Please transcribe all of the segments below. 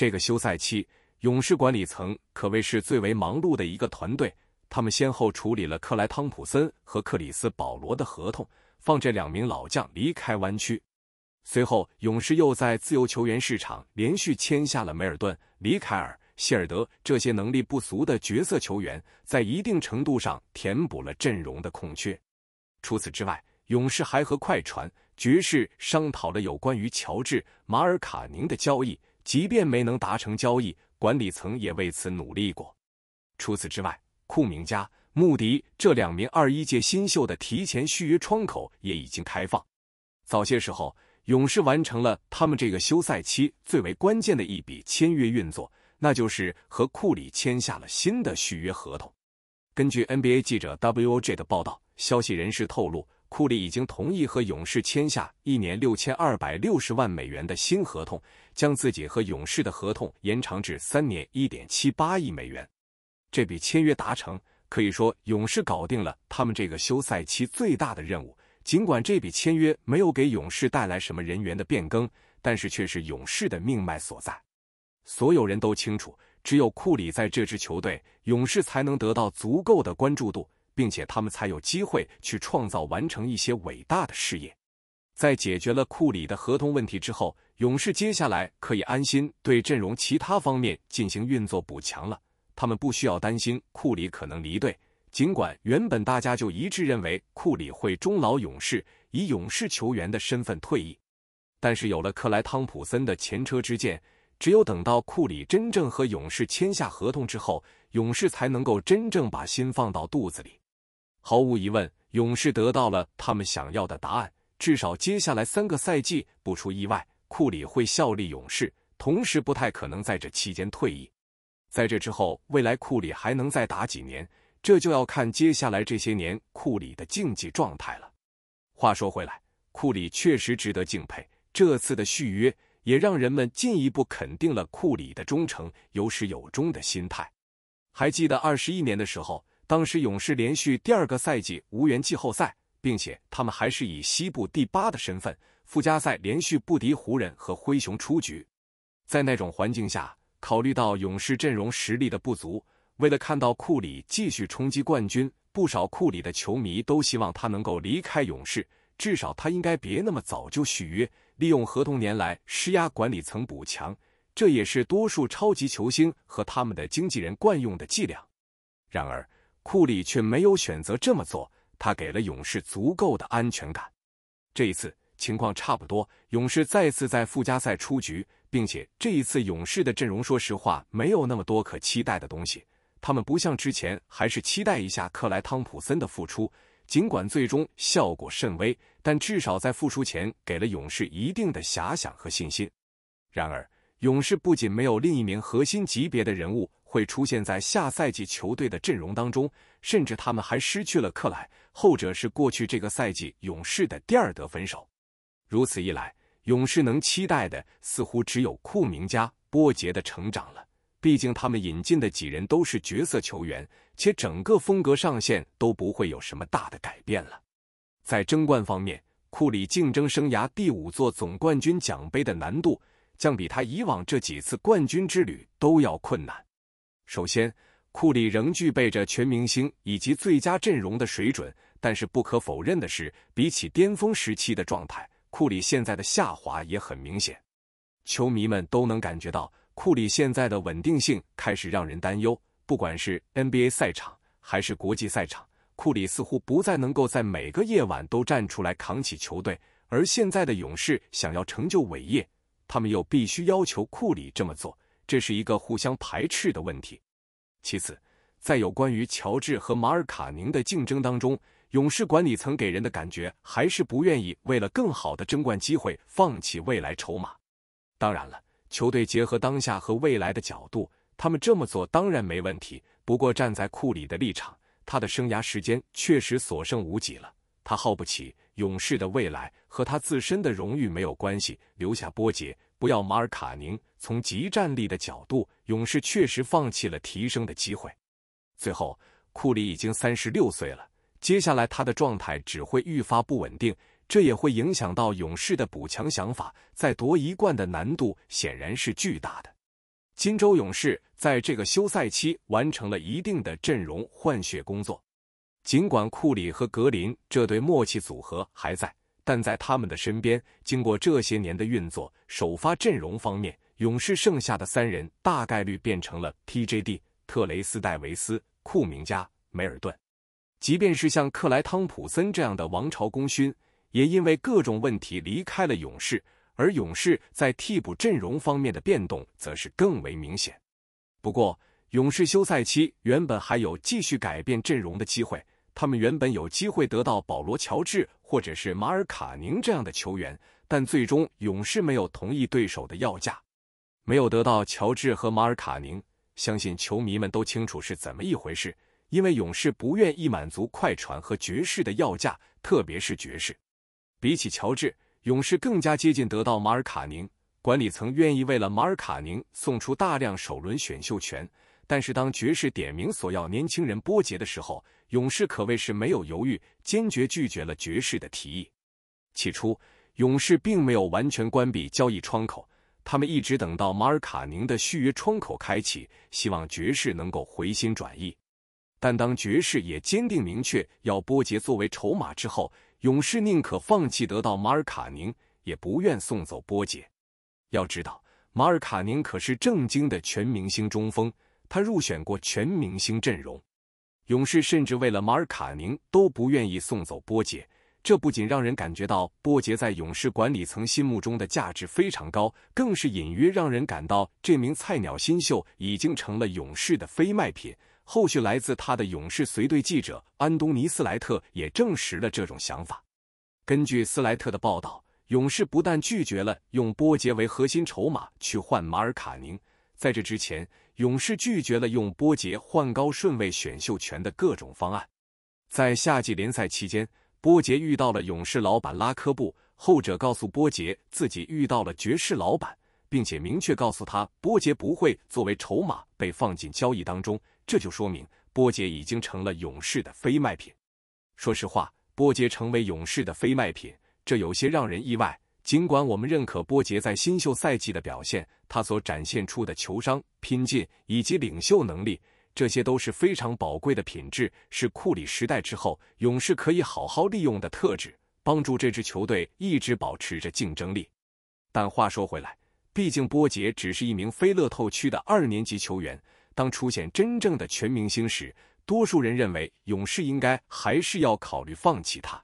这个休赛期，勇士管理层可谓是最为忙碌的一个团队。他们先后处理了克莱·汤普森和克里斯·保罗的合同，放这两名老将离开湾区。随后，勇士又在自由球员市场连续签下了梅尔顿、李凯尔、希尔德这些能力不俗的角色球员，在一定程度上填补了阵容的空缺。除此之外，勇士还和快船、爵士商讨了有关于乔治·马尔卡宁的交易。即便没能达成交易，管理层也为此努力过。除此之外，库明加、穆迪这两名二一届新秀的提前续约窗口也已经开放。早些时候，勇士完成了他们这个休赛期最为关键的一笔签约运作，那就是和库里签下了新的续约合同。根据 NBA 记者 Woj 的报道，消息人士透露。库里已经同意和勇士签下一年六千二百六十万美元的新合同，将自己和勇士的合同延长至三年一点七八亿美元。这笔签约达成，可以说勇士搞定了他们这个休赛期最大的任务。尽管这笔签约没有给勇士带来什么人员的变更，但是却是勇士的命脉所在。所有人都清楚，只有库里在这支球队，勇士才能得到足够的关注度。并且他们才有机会去创造完成一些伟大的事业。在解决了库里的合同问题之后，勇士接下来可以安心对阵容其他方面进行运作补强了。他们不需要担心库里可能离队。尽管原本大家就一致认为库里会终老勇士，以勇士球员的身份退役，但是有了克莱汤普森的前车之鉴，只有等到库里真正和勇士签下合同之后，勇士才能够真正把心放到肚子里。毫无疑问，勇士得到了他们想要的答案。至少接下来三个赛季不出意外，库里会效力勇士，同时不太可能在这期间退役。在这之后，未来库里还能再打几年，这就要看接下来这些年库里的竞技状态了。话说回来，库里确实值得敬佩。这次的续约也让人们进一步肯定了库里的忠诚、有始有终的心态。还记得二十一年的时候。当时勇士连续第二个赛季无缘季后赛，并且他们还是以西部第八的身份，附加赛连续不敌湖人和灰熊出局。在那种环境下，考虑到勇士阵容实力的不足，为了看到库里继续冲击冠军，不少库里的球迷都希望他能够离开勇士，至少他应该别那么早就续约，利用合同年来施压管理层补强。这也是多数超级球星和他们的经纪人惯用的伎俩。然而，库里却没有选择这么做，他给了勇士足够的安全感。这一次情况差不多，勇士再次在附加赛出局，并且这一次勇士的阵容说实话没有那么多可期待的东西。他们不像之前，还是期待一下克莱汤普森的复出，尽管最终效果甚微，但至少在复出前给了勇士一定的遐想和信心。然而，勇士不仅没有另一名核心级别的人物。会出现在下赛季球队的阵容当中，甚至他们还失去了克莱，后者是过去这个赛季勇士的第二得分手。如此一来，勇士能期待的似乎只有库明加、波杰的成长了。毕竟他们引进的几人都是角色球员，且整个风格上限都不会有什么大的改变了。在争冠方面，库里竞争生涯第五座总冠军奖杯的难度，将比他以往这几次冠军之旅都要困难。首先，库里仍具备着全明星以及最佳阵容的水准，但是不可否认的是，比起巅峰时期的状态，库里现在的下滑也很明显。球迷们都能感觉到，库里现在的稳定性开始让人担忧。不管是 NBA 赛场还是国际赛场，库里似乎不再能够在每个夜晚都站出来扛起球队。而现在的勇士想要成就伟业，他们又必须要求库里这么做，这是一个互相排斥的问题。其次，在有关于乔治和马尔卡宁的竞争当中，勇士管理层给人的感觉还是不愿意为了更好的争冠机会放弃未来筹码。当然了，球队结合当下和未来的角度，他们这么做当然没问题。不过站在库里的立场，他的生涯时间确实所剩无几了，他耗不起。勇士的未来和他自身的荣誉没有关系，留下波杰。不要马尔卡宁。从集战力的角度，勇士确实放弃了提升的机会。最后，库里已经三十六岁了，接下来他的状态只会愈发不稳定，这也会影响到勇士的补强想法。再夺一冠的难度显然是巨大的。金州勇士在这个休赛期完成了一定的阵容换血工作，尽管库里和格林这对默契组合还在。但在他们的身边，经过这些年的运作，首发阵容方面，勇士剩下的三人大概率变成了 TJD 特雷斯戴维斯、库明加、梅尔顿。即便是像克莱汤普森这样的王朝功勋，也因为各种问题离开了勇士。而勇士在替补阵容方面的变动则是更为明显。不过，勇士休赛期原本还有继续改变阵容的机会，他们原本有机会得到保罗乔治。或者是马尔卡宁这样的球员，但最终勇士没有同意对手的要价，没有得到乔治和马尔卡宁。相信球迷们都清楚是怎么一回事，因为勇士不愿意满足快船和爵士的要价，特别是爵士。比起乔治，勇士更加接近得到马尔卡宁，管理层愿意为了马尔卡宁送出大量首轮选秀权。但是当爵士点名索要年轻人波杰的时候，勇士可谓是没有犹豫，坚决拒绝了爵士的提议。起初，勇士并没有完全关闭交易窗口，他们一直等到马尔卡宁的续约窗口开启，希望爵士能够回心转意。但当爵士也坚定明确要波杰作为筹码之后，勇士宁可放弃得到马尔卡宁，也不愿送走波杰。要知道，马尔卡宁可是正经的全明星中锋。他入选过全明星阵容，勇士甚至为了马尔卡宁都不愿意送走波杰。这不仅让人感觉到波杰在勇士管理层心目中的价值非常高，更是隐约让人感到这名菜鸟新秀已经成了勇士的非卖品。后续来自他的勇士随队记者安东尼斯莱特也证实了这种想法。根据斯莱特的报道，勇士不但拒绝了用波杰为核心筹码去换马尔卡宁。在这之前，勇士拒绝了用波杰换高顺位选秀权的各种方案。在夏季联赛期间，波杰遇到了勇士老板拉科布，后者告诉波杰自己遇到了爵士老板，并且明确告诉他，波杰不会作为筹码被放进交易当中。这就说明波杰已经成了勇士的非卖品。说实话，波杰成为勇士的非卖品，这有些让人意外。尽管我们认可波杰在新秀赛季的表现，他所展现出的球商、拼劲以及领袖能力，这些都是非常宝贵的品质，是库里时代之后勇士可以好好利用的特质，帮助这支球队一直保持着竞争力。但话说回来，毕竟波杰只是一名非乐透区的二年级球员，当出现真正的全明星时，多数人认为勇士应该还是要考虑放弃他。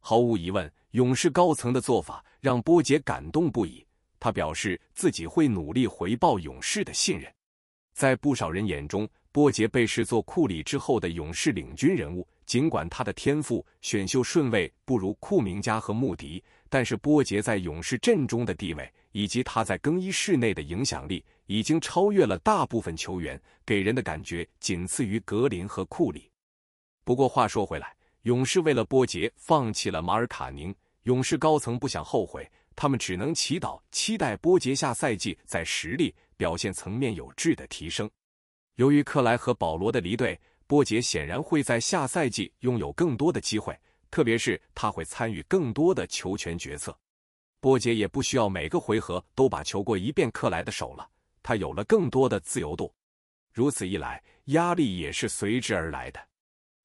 毫无疑问，勇士高层的做法。让波杰感动不已，他表示自己会努力回报勇士的信任。在不少人眼中，波杰被视作库里之后的勇士领军人物。尽管他的天赋、选秀顺位不如库明加和穆迪，但是波杰在勇士阵中的地位以及他在更衣室内的影响力，已经超越了大部分球员，给人的感觉仅次于格林和库里。不过话说回来，勇士为了波杰放弃了马尔卡宁。勇士高层不想后悔，他们只能祈祷、期待波杰下赛季在实力表现层面有质的提升。由于克莱和保罗的离队，波杰显然会在下赛季拥有更多的机会，特别是他会参与更多的球权决策。波杰也不需要每个回合都把球过一遍克莱的手了，他有了更多的自由度。如此一来，压力也是随之而来的。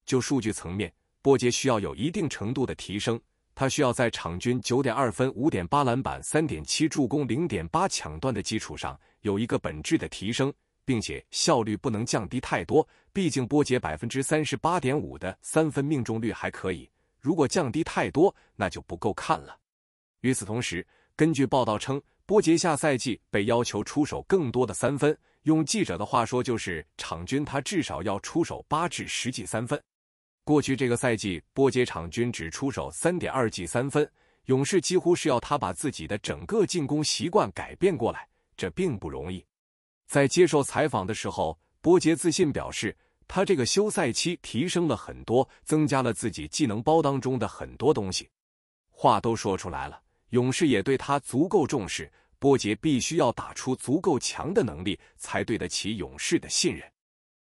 就数据层面，波杰需要有一定程度的提升。他需要在场均九点二分、五点八篮板、三点七助攻、零点八抢断的基础上，有一个本质的提升，并且效率不能降低太多。毕竟波杰百分之三十八点五的三分命中率还可以，如果降低太多，那就不够看了。与此同时，根据报道称，波杰下赛季被要求出手更多的三分，用记者的话说就是场均他至少要出手八至十记三分。过去这个赛季，波杰场均只出手三点二记三分，勇士几乎是要他把自己的整个进攻习惯改变过来，这并不容易。在接受采访的时候，波杰自信表示，他这个休赛期提升了很多，增加了自己技能包当中的很多东西。话都说出来了，勇士也对他足够重视，波杰必须要打出足够强的能力，才对得起勇士的信任。